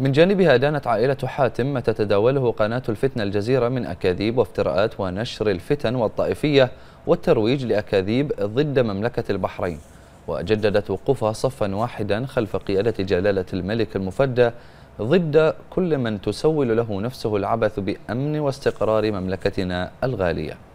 من جانبها دانت عائلة حاتم ما تتداوله قناة الفتنة الجزيرة من أكاذيب وافتراءات ونشر الفتن والطائفية والترويج لأكاذيب ضد مملكة البحرين وجددت وقوفها صفا واحدا خلف قيادة جلالة الملك المفدى ضد كل من تسول له نفسه العبث بأمن واستقرار مملكتنا الغالية